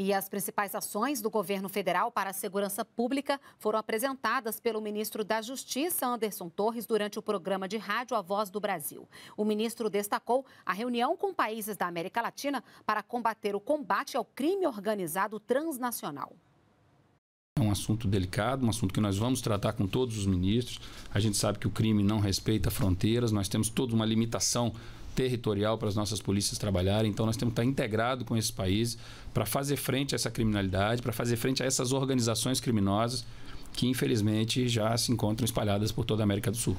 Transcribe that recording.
E as principais ações do governo federal para a segurança pública foram apresentadas pelo ministro da Justiça, Anderson Torres, durante o programa de rádio A Voz do Brasil. O ministro destacou a reunião com países da América Latina para combater o combate ao crime organizado transnacional um assunto delicado, um assunto que nós vamos tratar com todos os ministros. A gente sabe que o crime não respeita fronteiras, nós temos toda uma limitação territorial para as nossas polícias trabalharem. Então, nós temos que estar integrado com esses países para fazer frente a essa criminalidade, para fazer frente a essas organizações criminosas que, infelizmente, já se encontram espalhadas por toda a América do Sul.